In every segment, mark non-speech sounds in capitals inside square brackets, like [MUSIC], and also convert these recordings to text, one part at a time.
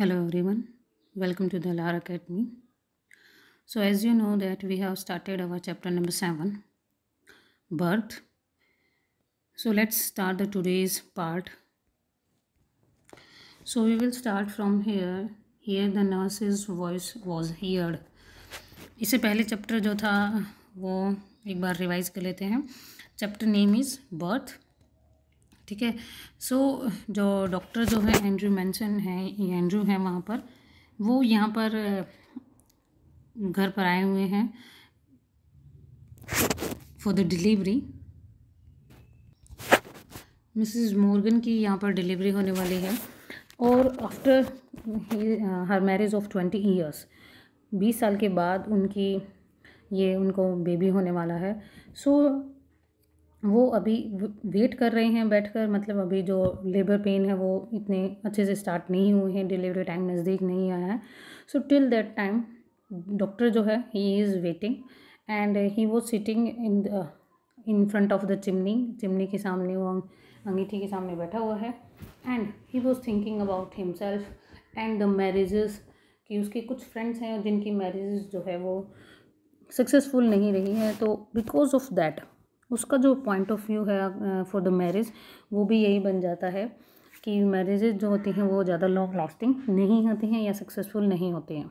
hello everyone welcome to the lara academy so as you know that we have started our chapter number 7 birth so let's start the today's part so we will start from here here the nurse's voice was heard इससे पहले chapter जो था वो एक बार revise कर लेते हैं chapter name is birth ठीक है सो जो डॉक्टर जो है एंड्रू मैंसन है एंड्रू है वहाँ पर वो यहाँ पर घर पर आए हुए हैं for the delivery Mrs Morgan की यहाँ पर डिलीवरी होने वाली है और after her marriage of twenty years बीस साल के बाद उनकी ये उनको बेबी होने वाला है सो so, वो अभी वेट कर रहे हैं बैठकर मतलब अभी जो लेबर पेन है वो इतने अच्छे से स्टार्ट नहीं हुए हैं डिलीवरी टाइम नज़दीक नहीं आया है so till that time doctor जो है he is waiting and he वो sitting in the in front of the chimney chimney के सामने वो अंगीठी के सामने बैठा हुआ है and he was thinking about himself and the marriages कि उसके कुछ फ्रेंड्स हैं जिनकी मैरिजेस जो है वो सक्सेसफुल नहीं रही है तो बिकॉज ऑफ दैट उसका जो पॉइंट ऑफ व्यू है फॉर द मैरिज वो भी यही बन जाता है कि मैरिजेज जो होती हैं वो ज़्यादा लॉन्ग लास्टिंग नहीं होती हैं या सक्सेसफुल नहीं होते हैं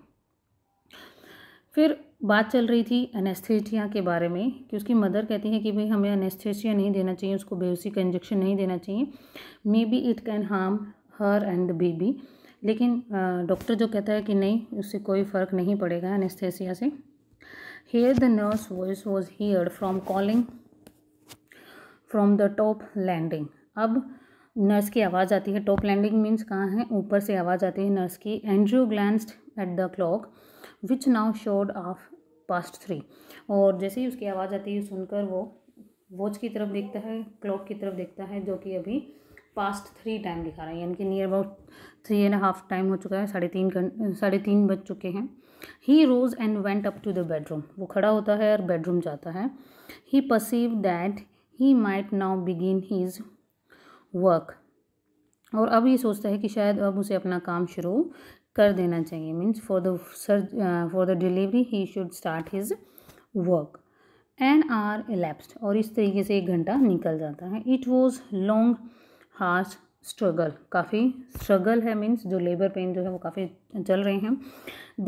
फिर बात चल रही थी एनेस्थेटिया के बारे में कि उसकी मदर कहती है कि भाई हमें एनेस्थेटिया नहीं देना चाहिए उसको बेहोसी का इंजेक्शन नहीं देना चाहिए maybe it can harm her and the baby लेकिन डॉक्टर जो कहता है कि नहीं उससे कोई फ़र्क नहीं पड़ेगा एनेस्थेसिया से here the nurse voice was here from calling from the top landing अब नर्स की आवाज़ आती है टॉप लैंडिंग मीन्स कहाँ है ऊपर से आवाज़ आती है नर्स की Andrew glanced at the clock which now showed off past three और जैसे ही उसकी आवाज़ आती है सुनकर वो वॉच की तरफ देखता है क्लॉक की तरफ देखता है जो कि अभी पास्ट थ्री टाइम दिखा रहा है यानी कि near about three and half time हो चुका है साढ़े तीन साढ़े तीन बज चुके हैं he rose and went up to the bedroom वो खड़ा होता है और बेडरूम जाता है ही perceive that he might now begin his work और अब ये सोचता है कि शायद अब उसे अपना काम शुरू कर देना चाहिए means for the sir for the delivery he should start his work an hour elapsed और इस तरीके से एक घंटा निकल जाता है it was long harsh struggle काफ़ी स्ट्रगल है मीन्स जो लेबर पेन जो है वो काफ़ी चल रहे हैं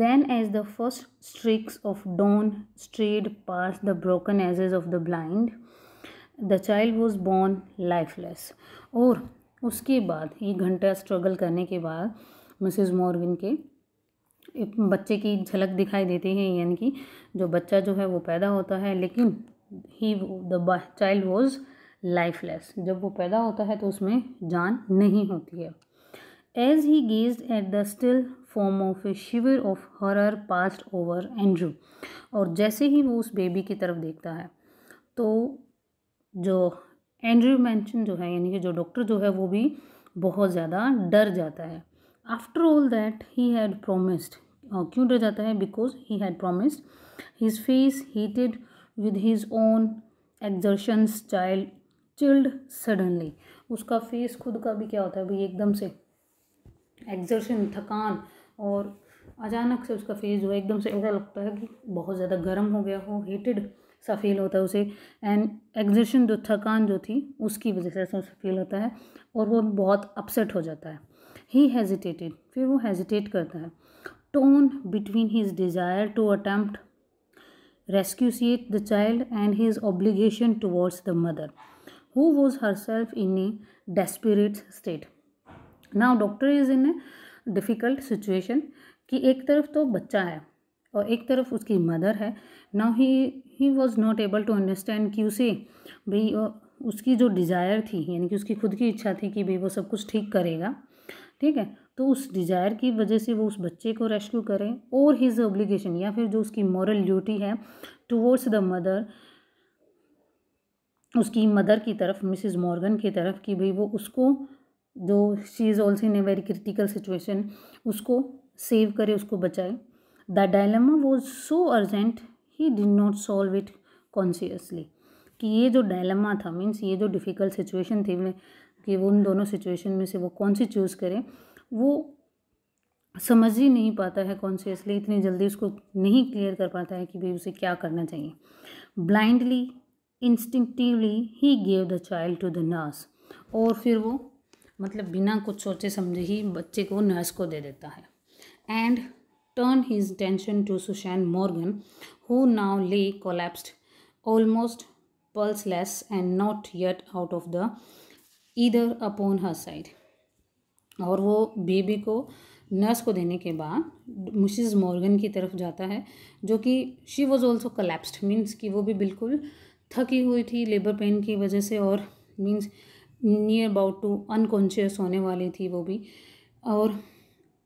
then as the first streaks of dawn strayed past the broken edges of the blind the child was born lifeless और उसके बाद ये घंटा स्ट्रगल करने के बाद मिसेस मॉर्गन के एक बच्चे की झलक दिखाई देती है यानी कि जो बच्चा जो है वो पैदा होता है लेकिन he the child was lifeless जब वो पैदा होता है तो उसमें जान नहीं होती है as he gaze at the still form of a shiver of horror passed over Andrew और जैसे ही वो उस बेबी की तरफ देखता है तो जो एंड्रयू मैंशन जो है यानी कि जो डॉक्टर जो है वो भी बहुत ज़्यादा डर जाता है after all that he had promised क्यों डर जाता है because he had promised his face heated with his own exertions child chilled suddenly उसका फेस खुद का भी क्या होता है भाई एकदम से एग्जर्शन थकान और अचानक से उसका फेस जो है एकदम से ऐसा लगता है कि बहुत ज़्यादा गर्म हो गया हो हीटेड सा फील होता है उसे एंड एग्जिशन जो थकान जो थी उसकी वजह से ऐसा फील होता है और वो बहुत अपसेट हो जाता है ही हेजिटेटेड फिर वो हेजिटेट करता है torn between his desire to attempt resuscitate the child and his obligation towards the mother who was herself in a desperate state now doctor is in a difficult situation कि एक तरफ तो बच्चा है और एक तरफ उसकी मदर है now he he was not able to understand कि उसे भाई उसकी जो डिज़ायर थी यानी कि उसकी खुद की इच्छा थी कि भाई वो सब कुछ ठीक करेगा ठीक है तो उस डिज़ायर की वजह से वो उस बच्चे को रेस्क्यू करें और हिज ऑब्लिगेशन या फिर जो उसकी मॉरल ड्यूटी है टूवर्ड्स द मदर उसकी मदर की तरफ मिसिज मॉर्गन की तरफ कि भाई वो उसको जो she is also in a very critical situation उसको सेव करे उसको बचाए the dilemma was so urgent he did not solve it consciously कि ये जो डायलमा था मीन्स ये जो डिफ़िकल्ट सिचुएशन थी मैं कि वो उन दोनों सिचुएशन में से वो कौन सी चूज़ करें वो समझ ही नहीं पाता है कॉन्शियसली इतनी जल्दी उसको नहीं क्लियर कर पाता है कि भाई उसे क्या करना चाहिए blindly instinctively he gave the child to the nurse और फिर वो मतलब बिना कुछ सोचे समझे ही बच्चे को नर्स को दे देता है and turned his attention to Susan Morgan, who now lay collapsed, almost pulseless and not yet out of the either upon her side. और वो बेबी को नर्स को देने के बाद मिसिज मॉर्गन की तरफ जाता है जो कि she was also collapsed means कि वो भी बिल्कुल थकी हुई थी लेबर पेन की वजह से और means near about to unconscious होने वाली थी वो भी और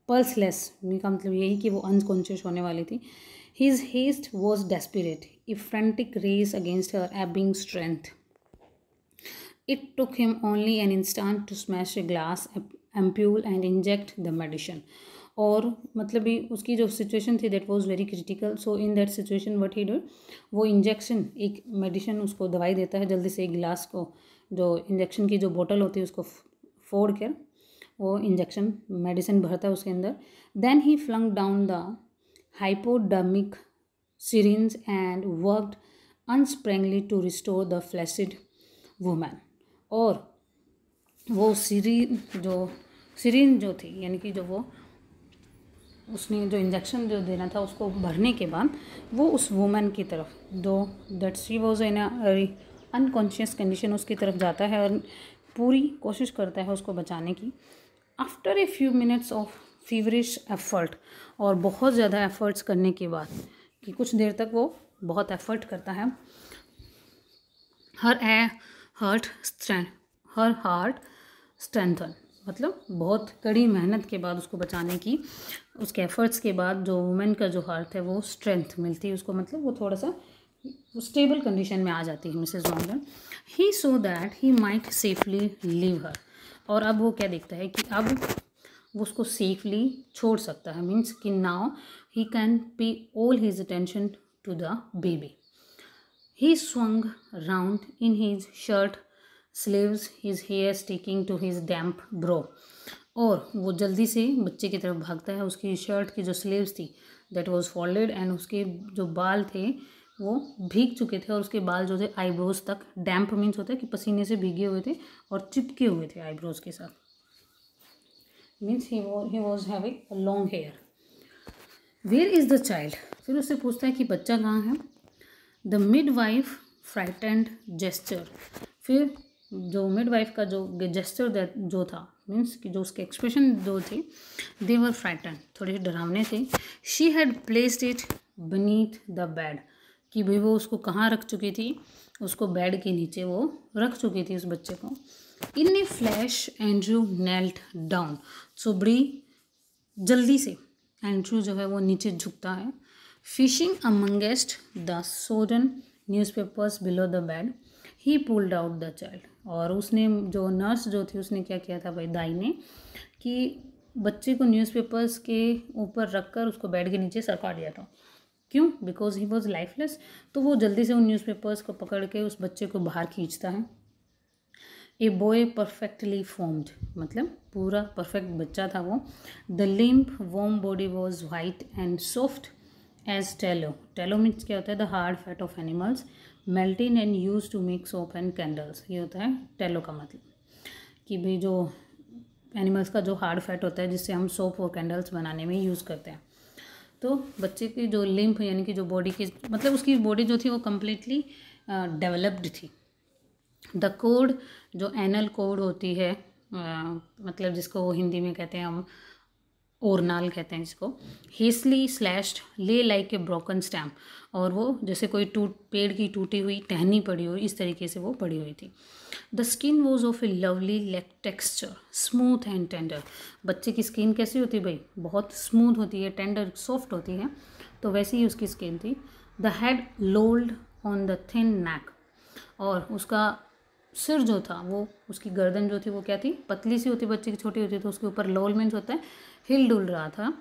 पल्सलेस का मतलब यही कि वो अनकॉन्शियस होने वाली थी his haste was desperate a frantic race against her ebbing strength it took him only an instant to smash a glass ampoule and inject the medicine और मतलब उसकी जो सिचुएशन थी that was very critical so in that situation what he do वो injection एक medicine उसको दवाई देता है जल्दी से एक गिलास को जो इंजेक्शन की जो बोतल होती है उसको फोड़ कर वो इंजेक्शन मेडिसिन भरता है उसके अंदर then he flung down the hypodermic syringe and worked unsparingly to restore the flaccid woman और वो सीरीन जो सीरीन जो थी यानी कि जो वो उसने जो इंजेक्शन जो देना था उसको भरने के बाद वो उस वुमेन की तरफ though that she was in unconscious condition उसकी तरफ जाता है और पूरी कोशिश करता है उसको बचाने की after a few minutes of feverish effort और बहुत ज़्यादा एफ़र्ट्स करने के बाद कि कुछ देर तक वो बहुत एफ़र्ट करता है her a hurt strength her heart strengthen मतलब बहुत कड़ी मेहनत के बाद उसको बचाने की उसके एफ़र्ट्स के बाद जो वुमेन का जो हार्ट है वो स्ट्रेंथ मिलती है उसको मतलब वो थोड़ा सा स्टेबल कंडीशन में आ जाती है Mrs Longan he so that he might safely leave her और अब वो क्या देखता है कि अब वो उसको सेफली छोड़ सकता है मीन्स कि now he can pay all his attention to the baby he swung round in his shirt sleeves his hair sticking to his damp brow और वो जल्दी से बच्चे की तरफ भागता है उसकी शर्ट की जो स्लीव्स थी दैट वॉज फॉल्डेड एंड उसके जो बाल थे वो भीग चुके थे और उसके बाल जो थे आईब्रोज तक डैम्प मीन्स होता है कि पसीने से भीगे हुए थे और चिपके हुए थे आईब्रोज के साथ means he he was having long hair where is the child फिर उससे पूछता है कि बच्चा कहाँ है the midwife frightened gesture फिर जो मिड वाइफ का जो जेस्चर जो था मीन्स कि जो उसके एक्सप्रेशन जो थे देवर फ्राइटेंड फ्राइटन थोड़े डरावने थे she had placed it beneath the bed कि भाई वो उसको कहाँ रख चुकी थी उसको बेड के नीचे वो रख चुकी थी उस बच्चे को in a flash Andrew knelt down so बड़ी जल्दी से एंड्रू जो है वो नीचे झुकता है fishing amongst the sodden newspapers below the bed he pulled out the child और उसने जो नर्स जो थी उसने क्या किया था भाई दाई ने कि बच्चे को न्यूज़पेपर्स के ऊपर रखकर उसको बेड के नीचे सरका दिया था क्यों बिकॉज ही वॉज लाइफलेस तो वो जल्दी से उन न्यूज़पेपर्स को पकड़ के उस बच्चे को बाहर खींचता है ए बॉय परफेक्टली फॉर्म्ड मतलब पूरा परफेक्ट बच्चा था वो the limp warm body was white and soft as tallow tallow means क्या होता है the hard fat of animals melting and use to make soap and candles ये होता है टेलो का मतलब कि भाई जो एनिमल्स का जो हार्ड फैट होता है जिससे हम सोप और कैंडल्स बनाने में यूज़ करते हैं तो बच्चे की जो लिम्फ यानी कि जो बॉडी की मतलब उसकी बॉडी जो थी वो कम्प्लीटली डेवलप्ड थी द कोड जो एनल कोड होती है आ, मतलब जिसको वो हिंदी में कहते हैं हम ओरनाल कहते हैं इसको hastily slashed lay like a broken stem और वो जैसे कोई टूट पेड़ की टूटी हुई टहनी पड़ी हुई इस तरीके से वो पड़ी हुई थी the skin was of a lovely lake texture smooth and tender बच्चे की स्किन कैसी होती है भाई बहुत स्मूथ होती है टेंडर सॉफ्ट होती है तो वैसी ही उसकी स्किन थी the head lolled on the thin neck और उसका सिर जो था वो उसकी गर्दन जो थी वो क्या थी पतली सी होती बच्चे की छोटी होती तो उसके ऊपर लोलमेंट होता है हिल डुल रहा था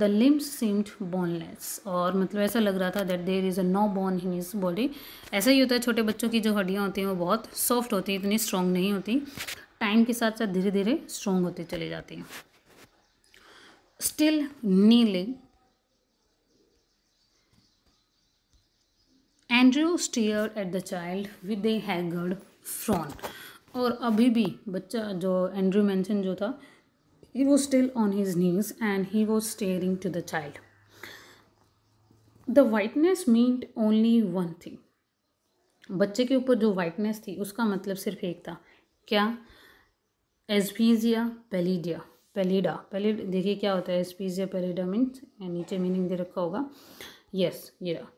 द लिम्स सीम्ड बोनलेस और मतलब ऐसा लग रहा था that there is a no bone in his body ऐसा ही होता है छोटे बच्चों की जो हड्डियाँ होती हैं वो बहुत सॉफ्ट होती हैं इतनी स्ट्रॉन्ग नहीं होती टाइम के साथ साथ धीरे धीरे स्ट्रॉन्ग होती चली जाती हैं still kneeling Andrew stare at the child with a haggard frown और अभी भी बच्चा जो एंड्रयू मैंसन जो था He was still on his knees and he was staring to the child. The whiteness meant only one thing बच्चे के ऊपर जो वाइटनेस थी उसका मतलब सिर्फ एक था क्या एसपीजिया पेलीडिया पेलीडा पेलीड देखिए क्या होता है एसपीजिया पेलीडा मीन्स नीचे मीनिंग दे रखा होगा यस ये रहा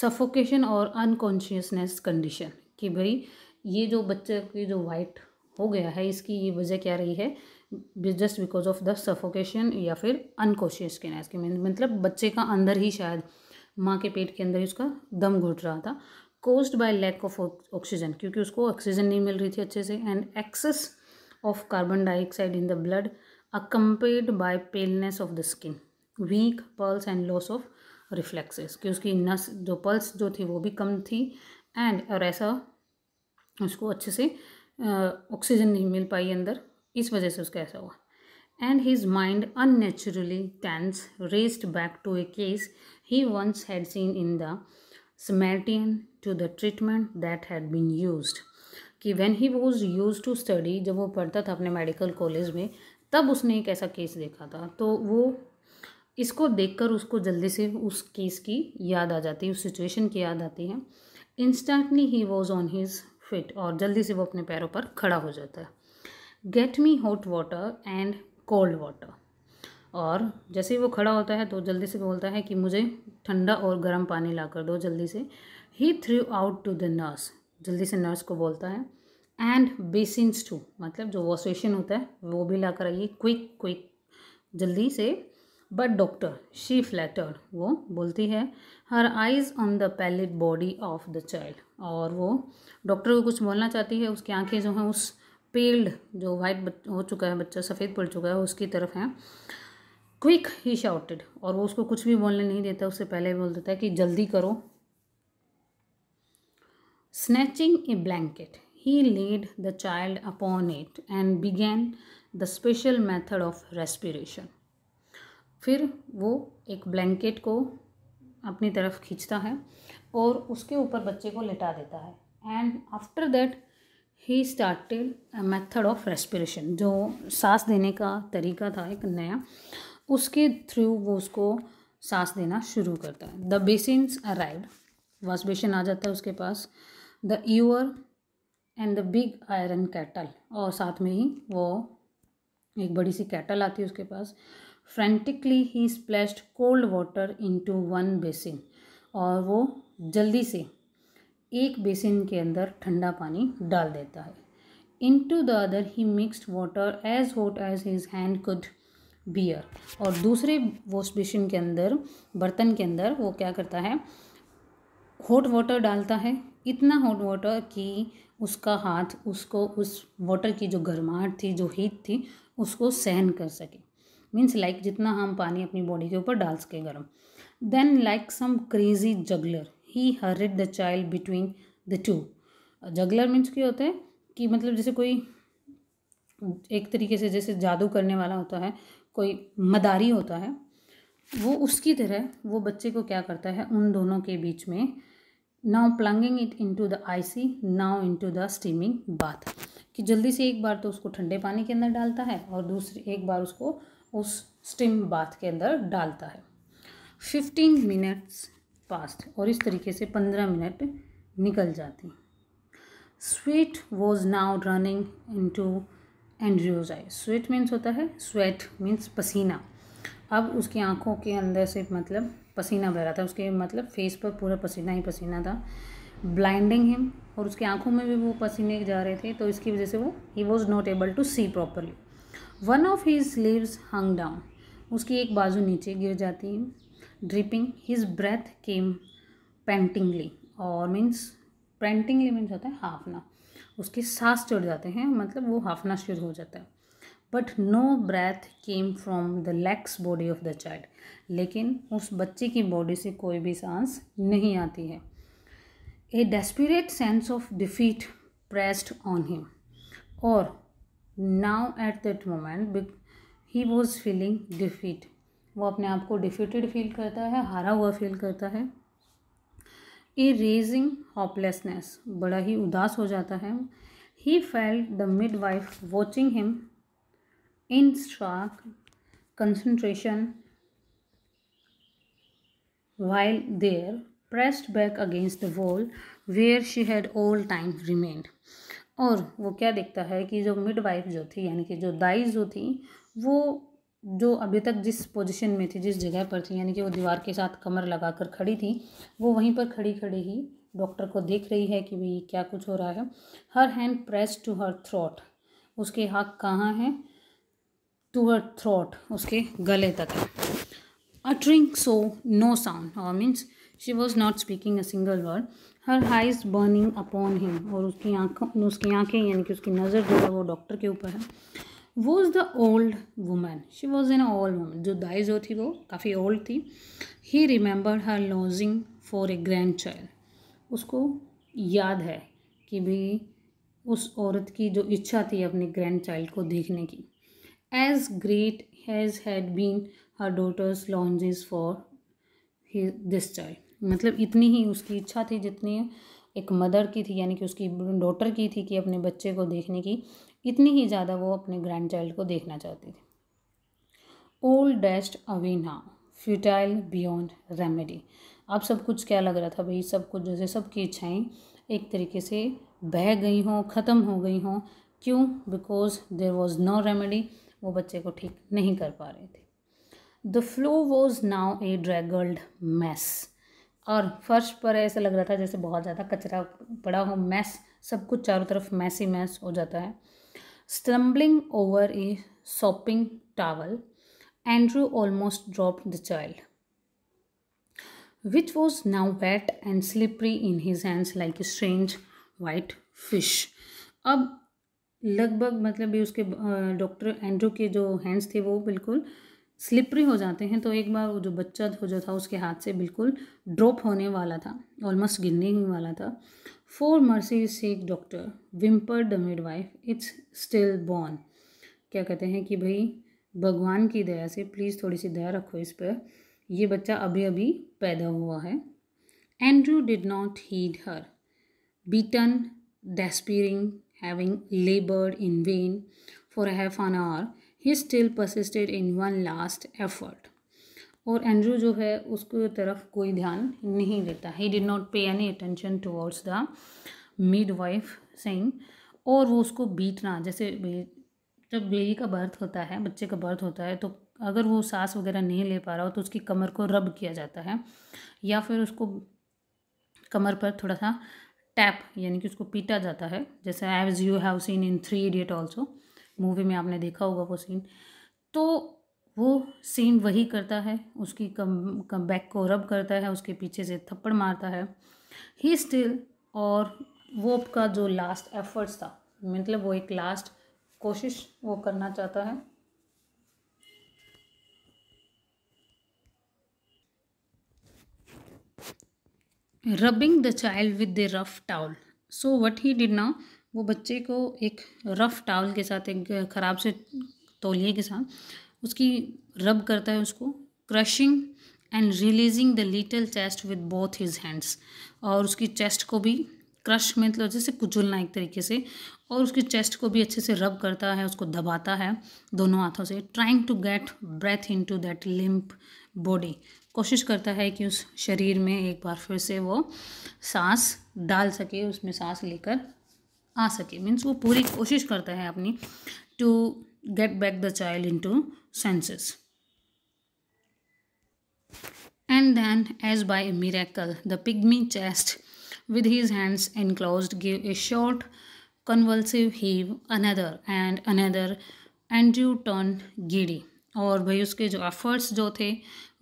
सफोकेशन और अनकॉन्शियसनेस कंडीशन कि भाई ये जो बच्चे की जो वाइट हो गया है इसकी ये वजह क्या रही है just because of the suffocation या फिर अनकॉशियस केनाइज के मतलब बच्चे का अंदर ही शायद माँ के पेट के अंदर ही उसका दम घुट रहा था caused by lack of oxygen क्योंकि उसको ऑक्सीजन नहीं मिल रही थी अच्छे से and excess of carbon dioxide in the blood accompanied by paleness of the skin weak pulse and loss of reflexes कि उसकी नस जो पल्स जो थी वो भी कम थी एंड और ऐसा उसको अच्छे से ऑक्सीजन नहीं मिल पाई अंदर इस वजह से उसका ऐसा हुआ and his mind unnaturally tense raced back to a case he once had seen in the Samaritan to the treatment that had been use कि when he was use to study जब वो पढ़ता था अपने मेडिकल कॉलेज में तब उसने एक ऐसा केस देखा था तो वो इसको देखकर उसको जल्दी से उस केस की याद आ जाती है उस सिचुएशन की याद आती है instantly he was on his feet और जल्दी से वो अपने पैरों पर खड़ा हो जाता है get me hot water and cold water और जैसे ही वो खड़ा होता है तो जल्दी से बोलता है कि मुझे ठंडा और गर्म पानी ला कर दो जल्दी से he threw out to the nurse जल्दी से नर्स को बोलता है एंड बेसिन्स टू मतलब जो वॉशेशन होता है वो भी ला कर आइए क्विक क्विक जल्दी से बट डॉक्टर शी फ्लैटर्ड वो बोलती है her eyes on the pallid body of the child और वो डॉक्टर को कुछ बोलना चाहती है उसकी आंखें जो हैं उस पेल्ड जो वाइट हो चुका है बच्चा सफ़ेद पड़ चुका है उसकी तरफ है क्विक ही शाउटेड और वो उसको कुछ भी बोलने नहीं देता उससे पहले बोल देता है कि जल्दी करो snatching a blanket he laid the child upon it and began the special method of respiration फिर वो एक ब्लैंकेट को अपनी तरफ खींचता है और उसके ऊपर बच्चे को लिटा देता है and after that he started method of respiration जो सांस देने का तरीका था एक नया उसके थ्रू वो उसको सांस देना शुरू करता है the basins arrive wash basin आ जाता है उसके पास the ewer and the big iron kettle और साथ में ही वो एक बड़ी सी कैटल आती है उसके पास frantically he splashed cold water into one basin और वो जल्दी से एक बेसिन के अंदर ठंडा पानी डाल देता है into the other he mixed water as hot as his hand could bear और दूसरे वॉश बेसिन के अंदर बर्तन के अंदर वो क्या करता है हॉट वाटर डालता है इतना हॉट वाटर कि उसका हाथ उसको उस वाटर की जो गर्माहट थी जो हीट थी उसको सहन कर सके मीन्स लाइक like जितना हम पानी अपनी बॉडी के ऊपर डाल सकें गर्म then like some crazy juggler he hurried the child between the two juggler means क्या होता है कि मतलब जैसे कोई एक तरीके से जैसे जादू करने वाला होता है कोई मदारी होता है वो उसकी तरह वो बच्चे को क्या करता है उन दोनों के बीच में now plunging it to the icy now to the steaming bath कि जल्दी से एक बार तो उसको ठंडे पानी के अंदर डालता है और दूसरी एक बार उसको उस स्टीम बाथ के अंदर डालता है फिफ्टीन मिनट्स पास्ट और इस तरीके से पंद्रह मिनट निकल जाते sweat was now running into Andrew's eye sweat means होता है स्वेट मीन्स पसीना अब उसकी आंखों के अंदर से मतलब पसीना बह रहा था उसके मतलब फेस पर पूरा पसीना ही पसीना था ब्लाइंडिंग हिम और उसकी आंखों में भी वो पसीने जा रहे थे तो इसकी वजह से वो he was not able to see properly one of his sleeves hung down उसकी एक बाजू नीचे गिर जाती है dripping his breath came pantingly और मीन्स पेंटिंगली मीन्स होता है हाफना उसके सांस चढ़ जाते हैं मतलब वो हाफना शुरू हो जाता है but no breath came from the legs body of the child लेकिन उस बच्चे की बॉडी से कोई भी सांस नहीं आती है a desperate sense of defeat pressed on him और now at that moment he was feeling defeat वो अपने आप को डिफिटेड फील करता है हारा हुआ फील करता है ए रेजिंग हॉपलेसनेस बड़ा ही उदास हो जाता है he felt the midwife watching him in struck concentration while there pressed back against the wall where she had all time remained और वो क्या देखता है कि जो मिड वाइफ जो थी यानी कि जो दाइज जो थी वो जो अभी तक जिस पोजीशन में थी जिस जगह पर थी यानी कि वो दीवार के साथ कमर लगाकर खड़ी थी वो वहीं पर खड़ी खड़ी ही डॉक्टर को देख रही है कि भाई क्या कुछ हो रहा है her hand press to her throat उसके हाथ कहाँ हैं टू हर थ्रोट उसके गले तक है अटरिंग सो नो साउंड और means she was not speaking a single word her eyes burning upon him और उसकी आँखों उसकी आँखें यानी कि उसकी नज़र जो है वो डॉक्टर के ऊपर है वो is the old woman she was an old woman जो दाई जो थी वो काफ़ी ओल्ड थी he remember her longing for a grandchild उसको याद है कि भी उस औरत की जो इच्छा थी अपने ग्रैंड चाइल्ड को देखने की as great as had been her daughter's longings for he this child मतलब इतनी ही उसकी इच्छा थी जितनी एक मदर की थी यानी कि उसकी डॉटर की थी कि अपने बच्चे को देखने की इतनी ही ज़्यादा वो अपने ग्रैंड चाइल्ड को देखना चाहती थी ओल्ड डेस्ट अवीना फ्यूटाइल बियॉन्ड रेमेडी अब सब कुछ क्या लग रहा था भाई सब कुछ जैसे सबकी इच्छाएं एक तरीके से बह गई हों ख़त्म हो गई हों क्यों because there was no remedy वो बच्चे को ठीक नहीं कर पा रहे थे the floor was now a draggled mess और फर्श पर ऐसा लग रहा था जैसे बहुत ज़्यादा कचरा पड़ा हो मैस सब कुछ चारों तरफ मैस ही मैस हो जाता है Stumbling over a sopping towel, Andrew almost dropped the child, which was now wet and slippery in his hands like a strange white fish. ab लगभग मतलब ये उसके डॉक्टर एंड्रू के जो हैंड्स थे वो बिल्कुल स्लिपरी हो जाते हैं तो एक बार वो जो बच्चा जो था उसके हाथ से बिल्कुल ड्रॉप होने वाला था ऑलमोस्ट गिरने ही वाला था for mercy's sake, doctor whimper the midwife it's stillborn क्या कहते हैं कि भाई भगवान की दया से प्लीज़ थोड़ी सी दया रखो इस पर यह बच्चा अभी अभी पैदा हुआ है Andrew did not heed her beaten despairing having laboured in vain for half an hour he still persisted in one last effort और एंड्रू जो है उसकी तरफ कोई ध्यान नहीं देता he did not pay any attention towards the midwife सेंग और वो उसको बीतना जैसे जब बेबी का बर्थ होता है बच्चे का बर्थ होता है तो अगर वो सांस वगैरह नहीं ले पा रहा हो तो उसकी कमर को रब किया जाता है या फिर उसको कमर पर थोड़ा सा टैप यानी कि उसको पीटा जाता है जैसे as you have seen in three idiot also movie में आपने देखा होगा वो सीन तो वो सीन वही करता है उसकी कम कम बैक को रब करता है उसके पीछे से थप्पड़ मारता है ही स्टिल और वो का जो लास्ट एफर्ट्स था मतलब वो एक लास्ट कोशिश वो करना चाहता है rubbing the child with the rough towel so what he did ना वो बच्चे को एक रफ टाउल के साथ एक ख़राब से तौलिए के साथ उसकी रब करता है उसको crushing and releasing the little chest with both his hands और उसकी चेस्ट को भी क्रश में मतलब जैसे कुचलना एक तरीके से और उसकी चेस्ट को भी अच्छे से रब करता है उसको दबाता है दोनों हाथों से trying to get breath into that limp body कोशिश करता है कि उस शरीर में एक बार फिर से वो सांस डाल सके उसमें सांस लेकर आ सके मीन्स वो पूरी कोशिश करता है अपनी to get back the child into senses. And then, as by a miracle, the pygmy chest with his hands enclosed gave a short convulsive heave, another and another, andrew you turned giddy. और भाई उसके जो efforts जो थे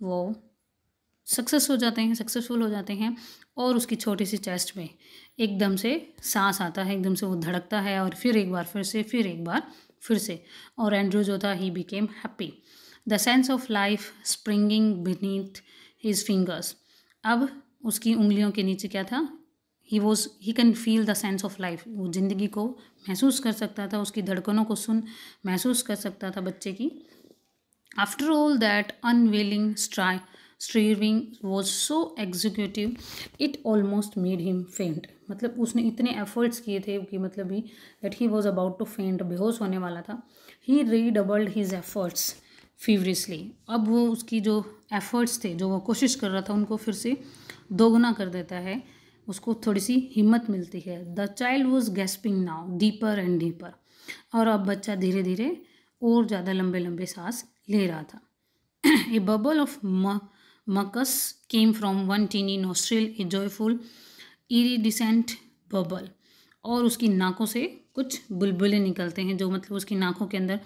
वो success हो जाते हैं सक्सेसफुल हो जाते हैं और उसकी छोटी सी चेस्ट में एकदम से सांस आता है एकदम से वो धड़कता है और फिर एक बार फिर से फिर एक बार फिर से और एंड्रू जो था he became happy the sense of life springing beneath his fingers अब उसकी उंगलियों के नीचे क्या था he was he can feel the sense of life वो ज़िंदगी को महसूस कर सकता था उसकी धड़कनों को सुन महसूस कर सकता था बच्चे की आफ्टर ऑल दैट अनविलिंग स्ट्राई striving was so executive it almost made him faint मतलब उसने इतने एफर्ट्स किए थे कि मतलब he that he was about to faint बेहोश होने वाला था ही रीडबल्ड हिज एफर्ट्स फीवरिसली अब वो उसकी जो एफर्ट्स थे जो वो कोशिश कर रहा था उनको फिर से दोगुना कर देता है उसको थोड़ी सी हिम्मत मिलती है the child was gasping now deeper and deeper और अब बच्चा धीरे धीरे और ज़्यादा लंबे लंबे सांस ले रहा था a bubble of mucus came from one teeny nostril a joyful iridescent bubble और उसकी नाकों से कुछ बुलबुलें निकलते हैं जो मतलब उसकी नाकों के अंदर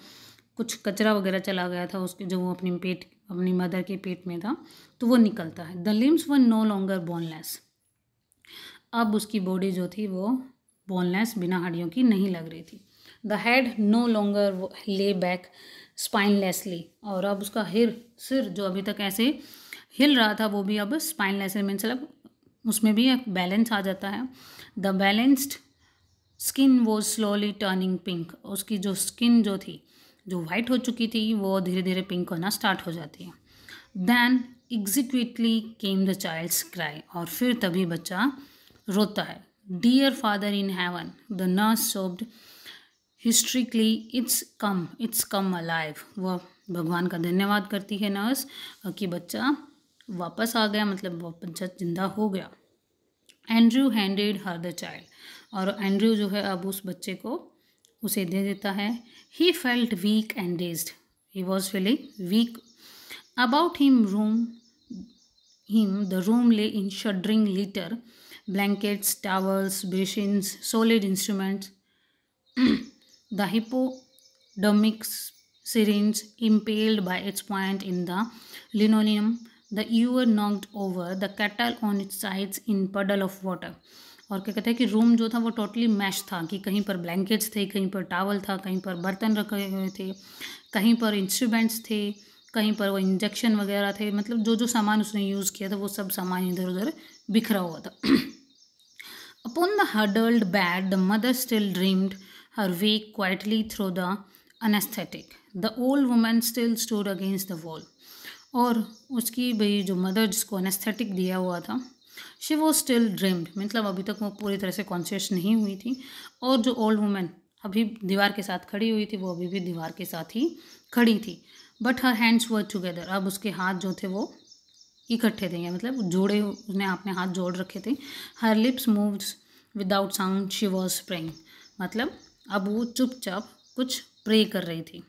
कुछ कचरा वगैरह चला गया था उसके जो वो अपने पेट अपनी मदर के पेट में था तो वो निकलता है the limbs one no longer boneless अब उसकी बॉडी जो थी वो बोनलेस बिना हड्डियों की नहीं लग रही थी the head no longer lay back spinelessly और अब उसका हिर सिर जो अभी तक ऐसे हिल रहा था वो भी अब स्पाइन एलिमेंट मतलब उसमें भी एक बैलेंस आ जाता है द बैलेंस्ड स्किन वो स्लोली टर्निंग पिंक उसकी जो स्किन जो थी जो वाइट हो चुकी थी वो धीरे धीरे पिंक होना स्टार्ट हो जाती है then exactly came the child's cry और फिर तभी बच्चा रोता है dear father in heaven the nurse sobbed hysterically it's come it's come alive वह भगवान का धन्यवाद करती है नर्स कि बच्चा वापस आ गया मतलब वो पंचत जिंदा हो गया Andrew handed her the child और एंड्रयू जो है अब उस बच्चे को उसे दे देता है he felt weak and dazed he was feeling weak about him room him the room lay in shuddering litter blankets towels, basins, soiled instruments, [CLEARS THROAT] the hypodermic syringe impaled by its point in the linoleum the ewer knocked over the kettle on its sides in puddle of water और क्या कहते हैं कि room जो था वो totally mash था कि कहीं पर ब्लैंकेट्स थे कहीं पर टावल था कहीं पर बर्तन रखे हुए थे कहीं पर इंस्ट्रूमेंट्स थे कहीं पर वो इंजेक्शन वगैरह थे मतलब जो जो सामान उसने यूज़ किया था वो सब सामान इधर उधर बिखरा हुआ था upon the huddled bed the mother still dreamed her way quietly through the anaesthetic the old woman still stood against the wall और उसकी भाई जो मदर जिसको एनेस्थेटिक दिया हुआ था शी वो स्टिल ड्रीम्ड मतलब अभी तक वो पूरी तरह से कॉन्शियस नहीं हुई थी और जो ओल्ड वुमेन अभी दीवार के साथ खड़ी हुई थी वो अभी भी दीवार के साथ ही खड़ी थी but her hands were together अब उसके हाथ जो थे वो इकट्ठे थे मतलब जोड़े उसने अपने हाथ जोड़ रखे थे her lips moves without sound she was praying मतलब अब वो चुपचाप कुछ प्रे कर रही थी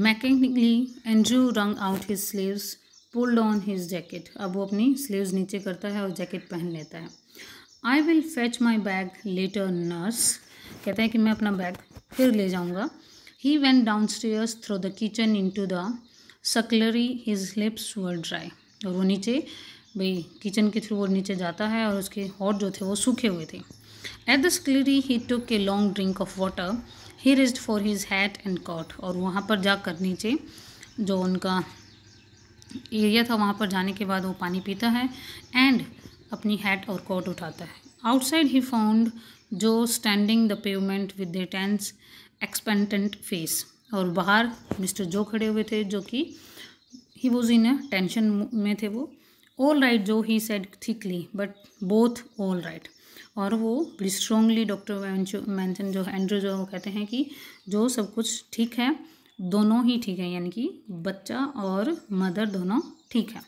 mechanically Andrew wrung out his sleeves pulled on his jacket अब वो अपनी स्लीव्स नीचे करता है और जैकेट पहन लेता है I will fetch my bag later nurse कहता है कि मैं अपना बैग फिर ले जाऊँगा he went downstairs through the kitchen into the scullery his lips were dry और वो नीचे भाई किचन के थ्रू वो नीचे जाता है और उसके हॉट जो थे वो सूखे हुए थे at the scullery he took a long drink of water he reached for his hat and coat और वहाँ पर जाकर नीचे जो उनका एरिया था वहाँ पर जाने के बाद वो पानी पीता है एंड अपनी हैट और कोट उठाता है outside he found Joe standing the pavement with the tense expectant face और बाहर मिस्टर जो खड़े हुए थे जो कि ही वॉज इन टेंशन में थे वो all right Joe he said thickly but both all right और वो बड़ी डॉक्टर मैंसन जो एंड्रो जो वो कहते हैं कि जो सब कुछ ठीक है दोनों ही ठीक है यानी कि बच्चा और मदर दोनों ठीक है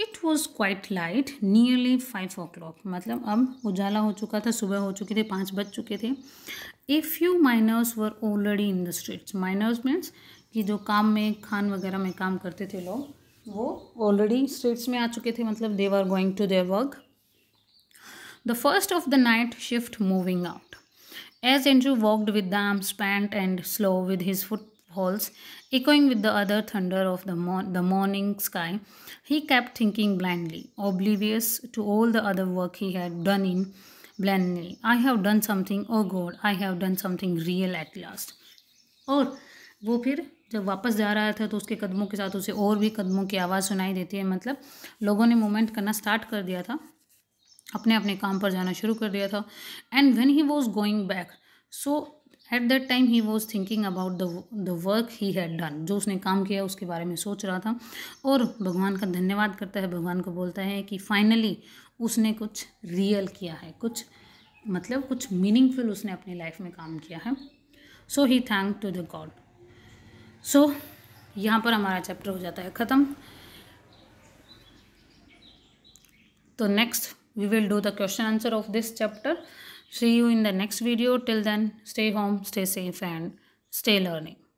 it was quite light nearly five o'clock मतलब अब उजाला हो चुका था सुबह हो चुकी थी पाँच बज चुके थे a few miners were already in the streets miners means कि जो काम में खान वगैरह में काम करते थे लोग वो ऑलरेडी स्ट्रीट्स में आ चुके थे मतलब they are going to their work the first of the night shift moving out. As Andrew walked with the arms pant and slow with his footfalls, echoing with the other thunder of the, mo the morning sky, he kept thinking blindly, oblivious to all the other work he had done in blindly. I have done something, oh God, I have done something real at last. Or, वो फिर जब वापस जा रहा था तो उसके कदमों के साथ उसे और भी कदमों की आवाज़ सुनाई देती है मतलब लोगों ने मूवमेंट करना स्टार्ट कर दिया था अपने अपने काम पर जाना शुरू कर दिया था and when he was going back so at that time he was thinking about the the work he had done जो उसने काम किया उसके बारे में सोच रहा था और भगवान का धन्यवाद करता है भगवान को बोलता है कि फाइनली उसने कुछ रियल किया है कुछ मतलब कुछ मीनिंगफुल उसने अपनी लाइफ में काम किया है so he thank to the god so यहाँ पर हमारा चैप्टर हो जाता है ख़त्म तो next we will do the question answer of this chapter see you in the next video till then stay home stay safe and stay learning